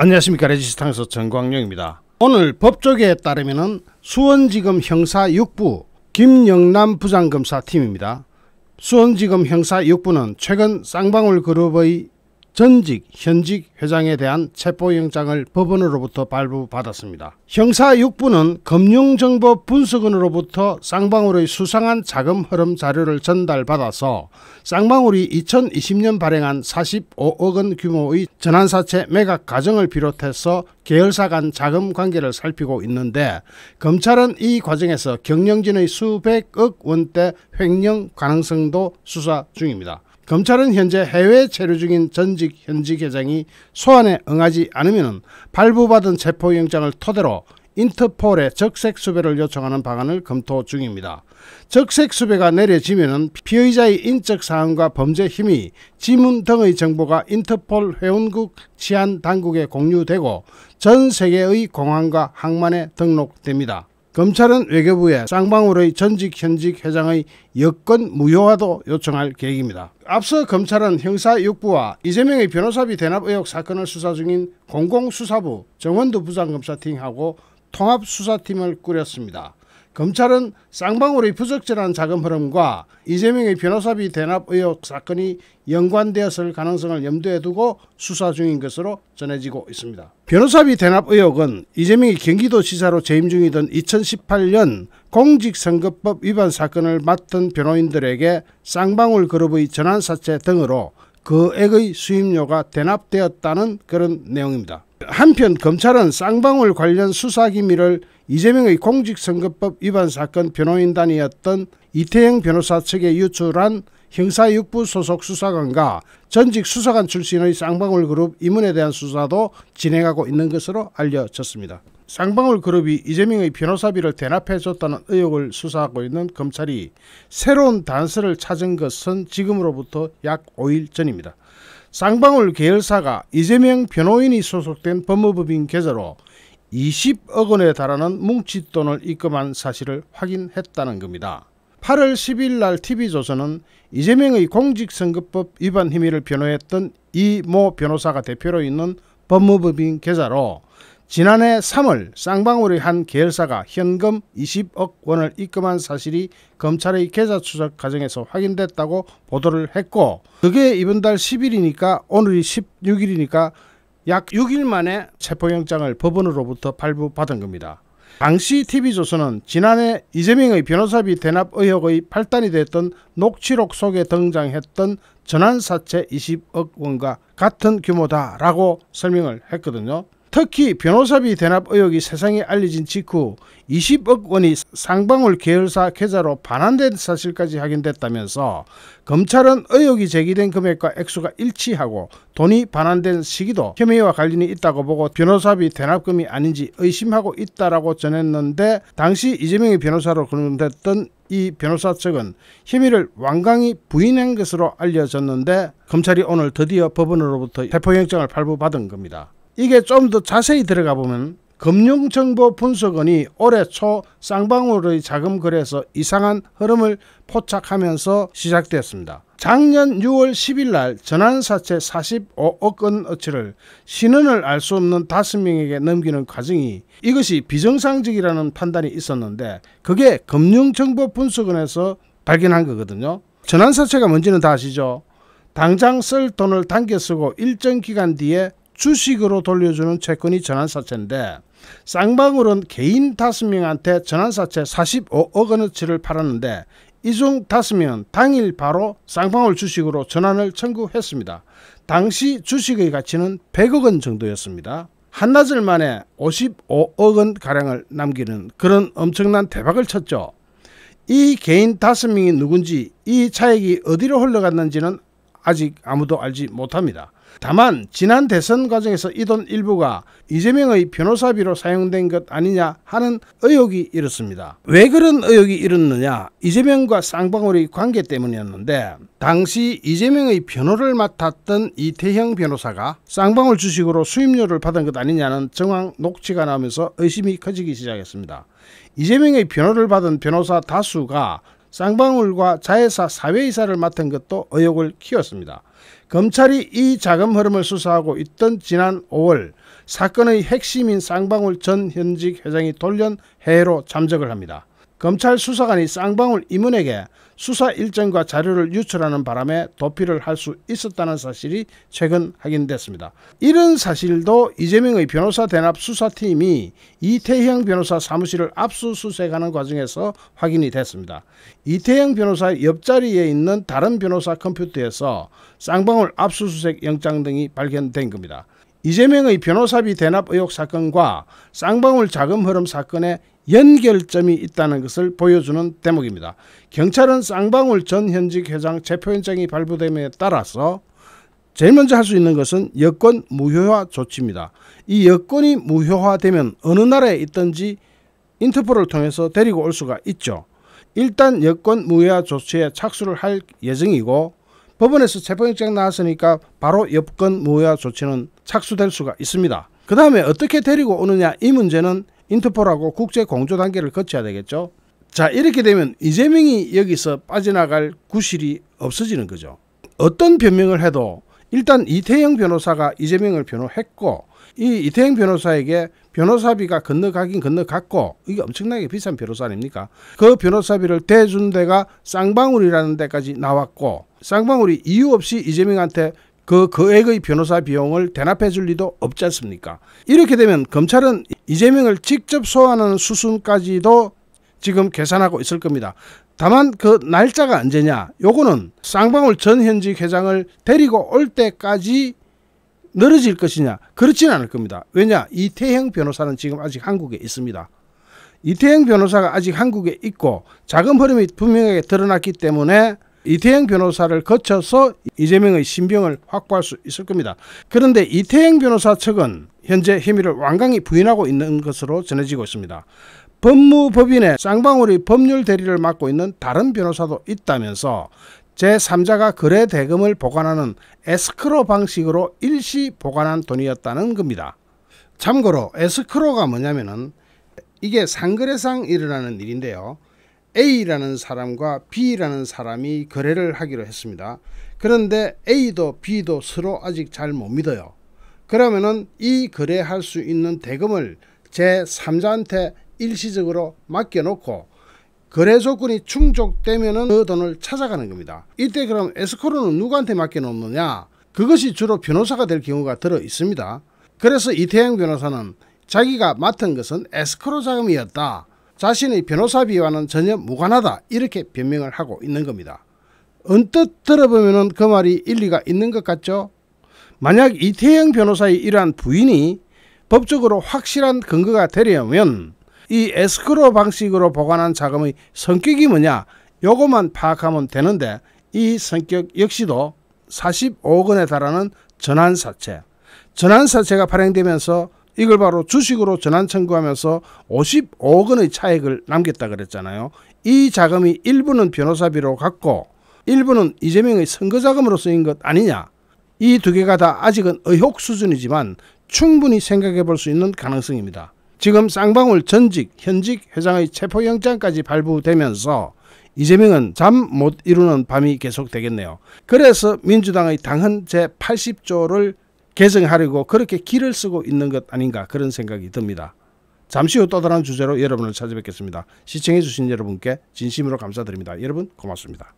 안녕하십니까 레지스탕에서 정광영입니다. 오늘 법조계에 따르면 수원지검 형사 6부 김영남 부장검사팀입니다. 수원지검 형사 6부는 최근 쌍방울 그룹의 전직, 현직 회장에 대한 체포영장을 법원으로부터 발부받았습니다. 형사 6부는 금융정보 분석원으로부터 쌍방울의 수상한 자금 흐름 자료를 전달받아서 쌍방울이 2020년 발행한 45억 원 규모의 전환사채 매각 과정을 비롯해서 계열사 간 자금 관계를 살피고 있는데 검찰은 이 과정에서 경영진의 수백억 원대 횡령 가능성도 수사 중입니다. 검찰은 현재 해외 체류 중인 전직 현직 회장이 소환에 응하지 않으면 발부받은 체포영장을 토대로 인터폴에 적색 수배를 요청하는 방안을 검토 중입니다. 적색 수배가 내려지면 피의자의 인적 사항과 범죄 혐의, 지문 등의 정보가 인터폴 회원국 치안 당국에 공유되고 전 세계의 공항과 항만에 등록됩니다. 검찰은 외교부에 쌍방울의 전직 현직 회장의 여권 무효화도 요청할 계획입니다. 앞서 검찰은 형사 6부와 이재명의 변호사비 대납 의혹 사건을 수사 중인 공공수사부 정원도 부장검사팀하고 통합수사팀을 꾸렸습니다. 검찰은 쌍방울의 부적절한 자금 흐름과 이재명의 변호사비 대납 의혹 사건이 연관되었을 가능성을 염두에 두고 수사 중인 것으로 전해지고 있습니다. 변호사비 대납 의혹은 이재명이 경기도지사로 재임 중이던 2018년 공직선거법 위반 사건을 맡은 변호인들에게 쌍방울 그룹의 전환사채 등으로 그 액의 수임료가 대납되었다는 그런 내용입니다. 한편 검찰은 쌍방울 관련 수사 기밀을 이재명의 공직선거법 위반 사건 변호인단이었던 이태영 변호사 측에 유출한 형사육부 소속 수사관과 전직 수사관 출신의 쌍방울 그룹 이문에 대한 수사도 진행하고 있는 것으로 알려졌습니다. 쌍방울 그룹이 이재명의 변호사비를 대납해줬다는 의혹을 수사하고 있는 검찰이 새로운 단서를 찾은 것은 지금으로부터 약 5일 전입니다. 쌍방울 계열사가 이재명 변호인이 소속된 법무법인 계좌로 20억 원에 달하는 뭉칫돈을 입금한 사실을 확인했다는 겁니다. 8월 10일 날 TV조선은 이재명의 공직선거법 위반 혐의를 변호했던 이 모 변호사가 대표로 있는 법무법인 계좌로 지난해 3월 쌍방울의 한 계열사가 현금 20억 원을 입금한 사실이 검찰의 계좌 추적 과정에서 확인됐다고 보도를 했고 그게 이번 달 10일이니까 오늘이 16일이니까 약 6일 만에 체포영장을 법원으로부터 발부받은 겁니다. 당시 TV조선은 지난해 이재명의 변호사비 대납 의혹의 팔단이 됐던 녹취록 속에 등장했던 전환사채 20억 원과 같은 규모다라고 설명을 했거든요. 특히 변호사비 대납 의혹이 세상에 알려진 직후 20억 원이 상방울 계열사 계좌로 반환된 사실까지 확인됐다면서 검찰은 의혹이 제기된 금액과 액수가 일치하고 돈이 반환된 시기도 혐의와 관련이 있다고 보고 변호사비 대납금이 아닌지 의심하고 있다라고 전했는데 당시 이재명이 변호사로 거론됐던 이 변호사 측은 혐의를 완강히 부인한 것으로 알려졌는데 검찰이 오늘 드디어 법원으로부터 체포영장을 발부받은 겁니다. 이게 좀 더 자세히 들어가 보면 금융정보분석원이 올해 초 쌍방울의 자금 거래에서 이상한 흐름을 포착하면서 시작되었습니다. 작년 6월 10일 날 전환사채 45억 원어치를 신원을 알 수 없는 5명에게 넘기는 과정이 이것이 비정상적이라는 판단이 있었는데 그게 금융정보분석원에서 발견한 거거든요. 전환사채가 뭔지는 다 아시죠? 당장 쓸 돈을 당겨 쓰고 일정 기간 뒤에 주식으로 돌려주는 채권이 전환사채인데 쌍방울은 개인 다섯 명한테 전환사채 45억 원어치를 팔았는데 이 중 다섯 명은 당일 바로 쌍방울 주식으로 전환을 청구했습니다. 당시 주식의 가치는 100억 원 정도였습니다. 한나절 만에 55억 원가량을 남기는 그런 엄청난 대박을 쳤죠. 이 개인 5명이 누군지 이 차액이 어디로 흘러갔는지는 아직 아무도 알지 못합니다. 다만 지난 대선 과정에서 이 돈 일부가 이재명의 변호사비로 사용된 것 아니냐 하는 의혹이 일었습니다. 왜 그런 의혹이 일었느냐? 이재명과 쌍방울의 관계 때문이었는데 당시 이재명의 변호를 맡았던 이태형 변호사가 쌍방울 주식으로 수임료를 받은 것 아니냐는 정황 녹취가 나오면서 의심이 커지기 시작했습니다. 이재명의 변호를 받은 변호사 다수가 쌍방울과 자회사 사회이사를 맡은 것도 의혹을 키웠습니다. 검찰이 이 자금 흐름을 수사하고 있던 지난 5월 사건의 핵심인 쌍방울 전 현직 회장이 돌연 해외로 잠적을 합니다. 검찰 수사관이 쌍방울 이문에게 수사 일정과 자료를 유출하는 바람에 도피를 할 수 있었다는 사실이 최근 확인됐습니다. 이런 사실도 이재명의 변호사 대납 수사팀이 이태형 변호사 사무실을 압수수색하는 과정에서 확인이 됐습니다. 이태형 변호사 옆자리에 있는 다른 변호사 컴퓨터에서 쌍방울 압수수색 영장 등이 발견된 겁니다. 이재명의 변호사비 대납 의혹 사건과 쌍방울 자금 흐름 사건의 연결점이 있다는 것을 보여주는 대목입니다. 경찰은 쌍방울 전 현직 회장 체포영장이 발부됨에 따라서 제일 먼저 할 수 있는 것은 여권 무효화 조치입니다. 이 여권이 무효화되면 어느 나라에 있든지 인터폴을 통해서 데리고 올 수가 있죠. 일단 여권 무효화 조치에 착수를 할 예정이고 법원에서 체포영장 나왔으니까 바로 여권 무효화 조치는 착수될 수가 있습니다. 그 다음에 어떻게 데리고 오느냐 이 문제는 인터폴하고 국제 공조 단계를 거쳐야 되겠죠. 자 이렇게 되면 이재명이 여기서 빠져나갈 구실이 없어지는 거죠. 어떤 변명을 해도 일단 이태영 변호사가 이재명을 변호했고 이 이태영 변호사에게 변호사비가 건너가긴 건너갔고 이게 엄청나게 비싼 변호사 아닙니까? 그 변호사비를 대준 데가 쌍방울이라는 데까지 나왔고 쌍방울이 이유 없이 이재명한테 그 거액의 변호사 비용을 대납해 줄 리도 없지 않습니까? 이렇게 되면 검찰은 이재명을 직접 소환하는 수순까지도 지금 계산하고 있을 겁니다. 다만 그 날짜가 언제냐 요거는 쌍방울 전 현직 회장을 데리고 올 때까지 늘어질 것이냐 그렇지는 않을 겁니다. 왜냐 이태형 변호사는 지금 아직 한국에 있습니다. 이태형 변호사가 아직 한국에 있고 자금 흐름이 분명하게 드러났기 때문에 이태영 변호사를 거쳐서 이재명의 신병을 확보할 수 있을 겁니다. 그런데 이태영 변호사 측은 현재 혐의를 완강히 부인하고 있는 것으로 전해지고 있습니다. 법무법인의 쌍방울이 법률 대리를 맡고 있는 다른 변호사도 있다면서 제3자가 거래 대금을 보관하는 에스크로 방식으로 일시 보관한 돈이었다는 겁니다. 참고로 에스크로가 뭐냐면은 이게 상거래상 일어나는 일인데요. A라는 사람과 B라는 사람이 거래를 하기로 했습니다. 그런데 A도 B도 서로 아직 잘 못 믿어요. 그러면은 이 거래할 수 있는 대금을 제3자한테 일시적으로 맡겨놓고 거래 조건이 충족되면은 그 돈을 찾아가는 겁니다. 이때 그럼 에스코로는 누구한테 맡겨놓느냐? 그것이 주로 변호사가 될 경우가 들어 있습니다. 그래서 이태영 변호사는 자기가 맡은 것은 에스코로 자금이었다. 자신의 변호사비와는 전혀 무관하다 이렇게 변명을 하고 있는 겁니다. 언뜻 들어보면 그 말이 일리가 있는 것 같죠? 만약 이태영 변호사의 이러한 부인이 법적으로 확실한 근거가 되려면 이 에스크로 방식으로 보관한 자금의 성격이 뭐냐 요것만 파악하면 되는데 이 성격 역시도 45억 원에 달하는 전환사채 전환사채가 발행되면서 이걸 바로 주식으로 전환 청구하면서 55억 원의 차액을 남겼다 그랬잖아요. 이 자금이 일부는 변호사비로 갔고 일부는 이재명의 선거 자금으로 쓰인 것 아니냐. 이 두 개가 다 아직은 의혹 수준이지만 충분히 생각해 볼 수 있는 가능성입니다. 지금 쌍방울 전직, 현직 회장의 체포영장까지 발부되면서 이재명은 잠 못 이루는 밤이 계속되겠네요. 그래서 민주당의 당헌 제80조를 개정하려고 그렇게 길을 쓰고 있는 것 아닌가 그런 생각이 듭니다. 잠시 후 또 다른 주제로 여러분을 찾아뵙겠습니다. 시청해주신 여러분께 진심으로 감사드립니다. 여러분 고맙습니다.